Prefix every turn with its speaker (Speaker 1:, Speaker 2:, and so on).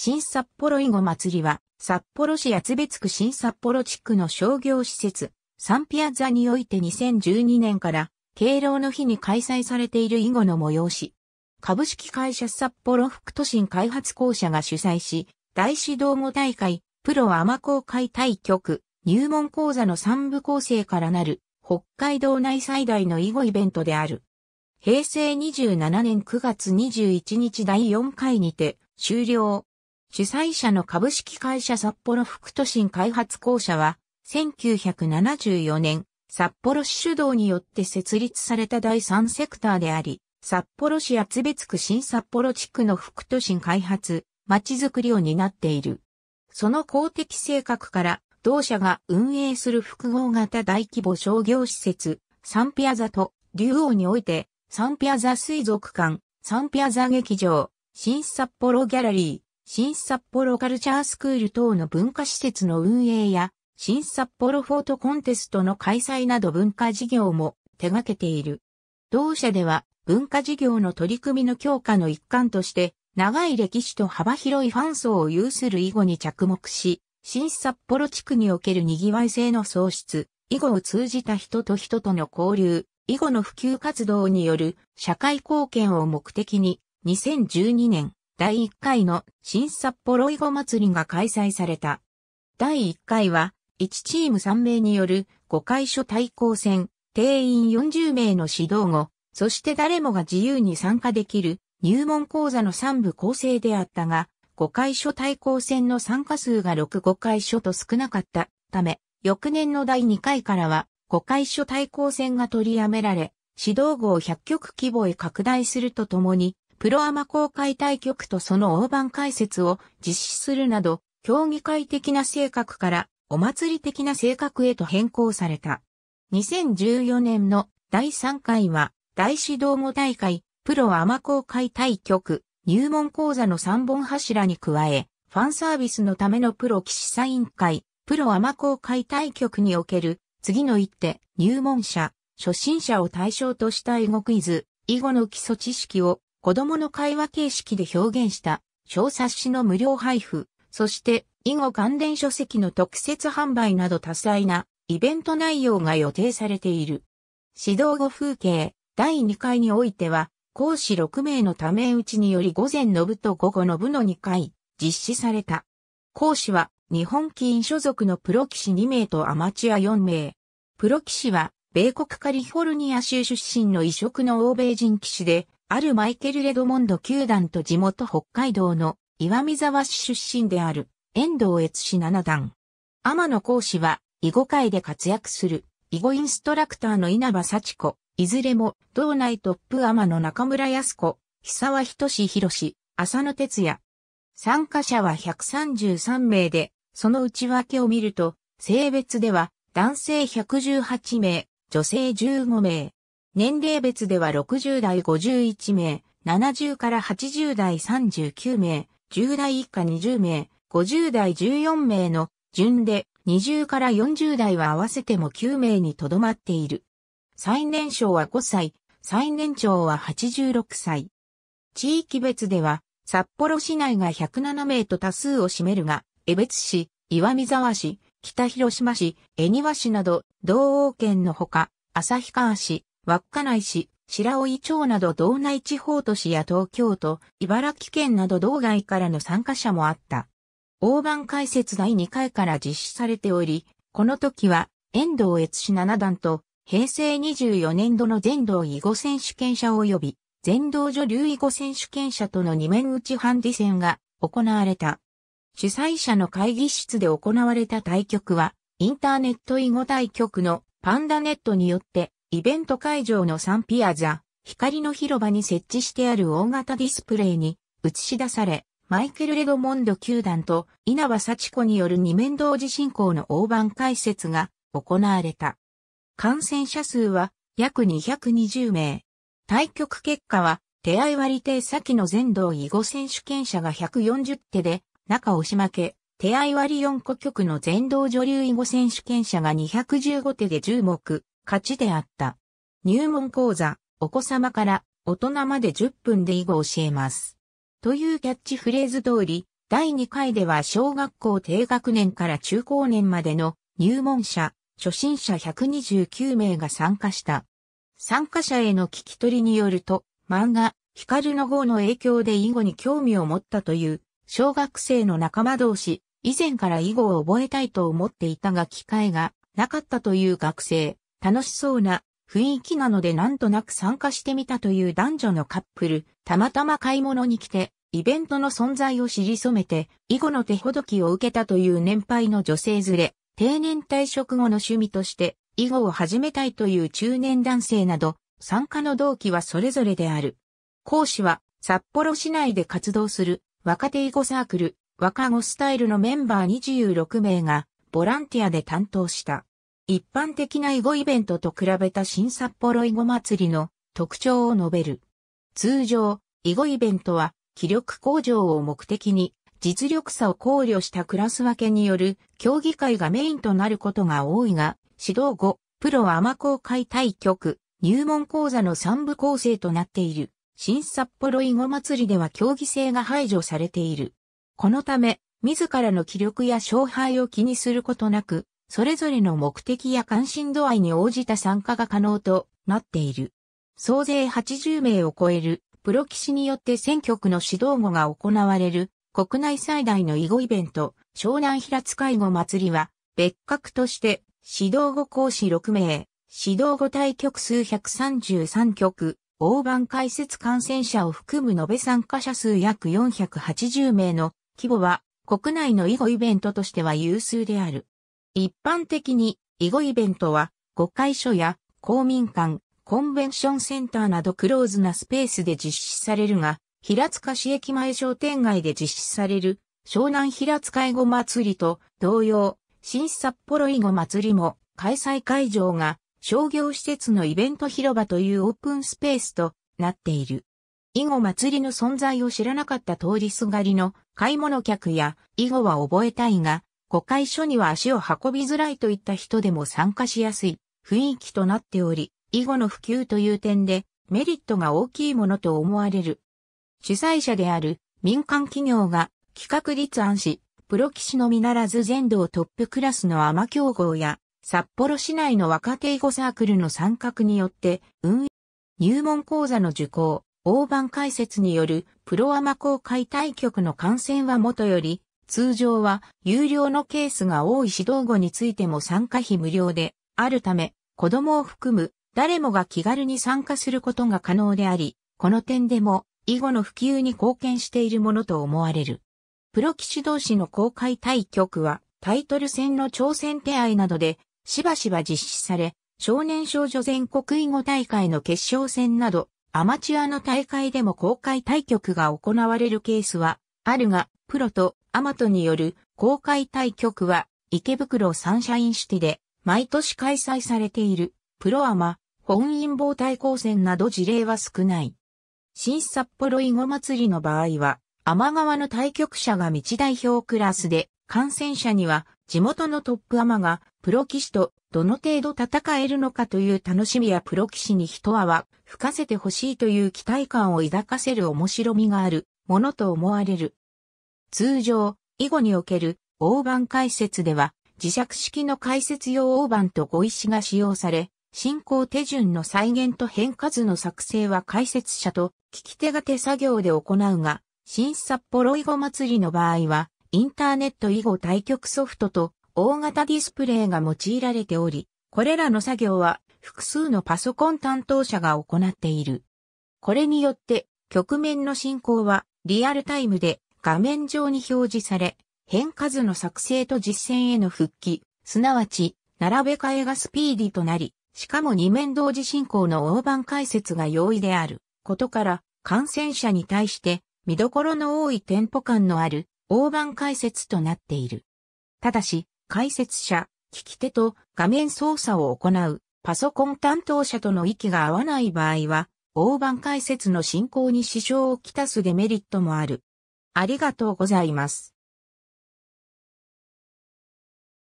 Speaker 1: 新札幌囲碁祭りは、札幌市厚別区新札幌地区の商業施設、サンピア座において2012年から、敬老の日に開催されている囲碁の催し。株式会社札幌副都心開発公社が主催し、大指道後大会、プロアマ公開対局、入門講座の三部構成からなる、北海道内最大の囲碁イベントである。平成27年9月21日第4回にて、終了。主催者の株式会社札幌副都心開発公社は、1974年、札幌市主導によって設立された第三セクターであり、札幌市厚別区新札幌地区の副都心開発、街づくりを担っている。その公的性格から、同社が運営する複合型大規模商業施設、サンピアザと、竜王において、サンピアザ水族館、サンピアザ劇場、新札幌ギャラリー、新札幌カルチャースクール等の文化施設の運営や、新札幌フォートコンテストの開催など文化事業も手掛けている。同社では文化事業の取り組みの強化の一環として、長い歴史と幅広いファン層を有する囲碁に着目し、新札幌地区における賑わい性の創出、囲碁を通じた人と人との交流、囲碁の普及活動による社会貢献を目的に、2012年、第1回の新札幌囲碁祭りが開催された。第1回は、1チーム3名による5回所対抗戦、定員40名の指導後、そして誰もが自由に参加できる入門講座の3部構成であったが、5回所対抗戦の参加数が6、5回所と少なかったため、翌年の第2回からは5回所対抗戦が取りやめられ、指導を100局規模へ拡大するとともに、プロアマ公開対局とその大盤解説を実施するなど、競技会的な性格からお祭り的な性格へと変更された。2014年の第3回は、大指道も大会、プロアマ公開対局、入門講座の3本柱に加え、ファンサービスのためのプロ騎士サイン会、プロアマ公開対局における、次の一手、入門者、初心者を対象とした囲碁クイズ、囲碁の基礎知識を子供の会話形式で表現した小冊子の無料配布、そして囲碁関連書籍の特設販売など多彩なイベント内容が予定されている。指導後風景第2回においては、講師6名のため打ちにより午前の部と午後の部の2回実施された。講師は日本棋院所属のプロ棋士2名とアマチュア4名。プロ棋士は米国カリフォルニア州出身の異色の欧米人棋士で、あるマイケル・レドモンド球団と地元北海道の岩見沢市出身である遠藤悦氏七段。天野講師は囲碁界で活躍する囲碁インストラクターの稲葉幸子、いずれも道内トップ天野中村康子、久和仁博浅野哲也。参加者は133名で、その内訳を見ると、性別では男性118名、女性15名。年齢別では60代51名、70から80代39名、10代以下20名、50代14名の順で20から40代は合わせても9名にとどまっている。最年少は5歳、最年長は86歳。地域別では札幌市内が107名と多数を占めるが、江別市、岩見沢市、北広島市、恵庭市など、道央圏のほか、旭川市、稚内市、白老町など道内地方都市や東京都、茨城県など道外からの参加者もあった。大盤解説第2回から実施されており、この時は遠藤悦氏七段と平成24年度の全道囲碁選手権者及び全道女流囲碁選手権者との二面打ちハンディ戦が行われた。主催者の会議室で行われた対局は、インターネット囲碁対局のパンダネットによってイベント会場のサンピアザ、光の広場に設置してある大型ディスプレイに映し出され、マイケル・レドモンド球団と稲葉幸子による二面同時進行の大盤解説が行われた。感染者数は約220名。対局結果は手合割手先の全道囲碁選手権者が140手で中押し負け、手合割4個局の全道女流囲碁選手権者が215手で10目、勝ちであった。入門講座、お子様から大人まで10分で囲碁を教えます。というキャッチフレーズ通り、第2回では小学校低学年から中高年までの入門者、初心者129名が参加した。参加者への聞き取りによると、漫画、光の号の影響で囲碁に興味を持ったという、小学生の仲間同士、以前から囲碁を覚えたいと思っていたが機会がなかったという学生、楽しそうな雰囲気なのでなんとなく参加してみたという男女のカップル、たまたま買い物に来て、イベントの存在を知り染めて、囲碁の手ほどきを受けたという年配の女性連れ、定年退職後の趣味として、囲碁を始めたいという中年男性など、参加の動機はそれぞれである。講師は、札幌市内で活動する、若手囲碁サークル、若子スタイルのメンバー26名が、ボランティアで担当した。一般的な囲碁イベントと比べた新札幌囲碁祭りの特徴を述べる。通常、囲碁イベントは気力向上を目的に実力差を考慮したクラス分けによる競技会がメインとなることが多いが、指導後、プロアマ公開対局、入門講座の3部構成となっている。新札幌囲碁祭りでは競技性が排除されている。このため、自らの気力や勝敗を気にすることなく、それぞれの目的や関心度合いに応じた参加が可能となっている。総勢80名を超えるプロ騎士によって選挙区の指導後が行われる国内最大の囲碁イベント、湘南平塚囲碁祭りは別格として指導後講師6名、指導後対局数133局、大盤解説感染者を含む延べ参加者数約480名の規模は国内の囲碁イベントとしては有数である。一般的に、囲碁イベントは、碁会所や公民館、コンベンションセンターなどクローズなスペースで実施されるが、平塚市駅前商店街で実施される、湘南平塚囲碁祭りと同様、新札幌囲碁祭りも、開催会場が商業施設のイベント広場というオープンスペースとなっている。囲碁祭りの存在を知らなかった通りすがりの買い物客や囲碁は覚えたいが誤階所には足を運びづらいといった人でも参加しやすい雰囲気となっており、囲碁の普及という点でメリットが大きいものと思われる。主催者である民間企業が企画立案し、プロ棋士のみならず全道トップクラスのア競合や札幌市内の若手囲碁サークルの参画によって運営、入門講座の受講、大盤解説によるプロアマ公開対局の観戦はもとより通常は有料のケースが多い指導後についても参加費無料であるため、子供を含む誰もが気軽に参加することが可能であり、この点でも囲碁の普及に貢献しているものと思われる。プロ棋士同士の公開対局はタイトル戦の挑戦手合などでしばしば実施され、少年少女全国囲碁大会の決勝戦など、アマチュアの大会でも公開対局が行われるケースはあるが、プロとアマトによる公開対局は池袋サンシャインシティで毎年開催されているプロアマ本因坊対抗戦など事例は少ない。新札幌囲碁祭りの場合は、天川の対局者が道代表クラスで、感染者には地元のトップアマがプロ棋士とどの程度戦えるのかという楽しみやプロ棋士に一泡吹かせてほしいという期待感を抱かせる面白みがあるものと思われる。通常、囲碁における大盤解説では、磁石式の解説用大盤と碁石が使用され、進行手順の再現と変化図の作成は解説者と聞き手が手作業で行うが、新札幌囲碁祭りの場合は、インターネット囲碁対局ソフトと大型ディスプレイが用いられており、これらの作業は複数のパソコン担当者が行っている。これによって局面の進行はリアルタイムで画面上に表示され、変数の作成と実践への復帰、すなわち、並べ替えがスピーディとなり、しかも2面同時進行の大盤解説が容易であることから、感染者に対して見どころの多いテンポ感のある大盤解説となっている。ただし、解説者、聞き手と画面操作を行うパソコン担当者との息が合わない場合は、大盤解説の進行に支障をきたすデメリットもある。ありがとうございます。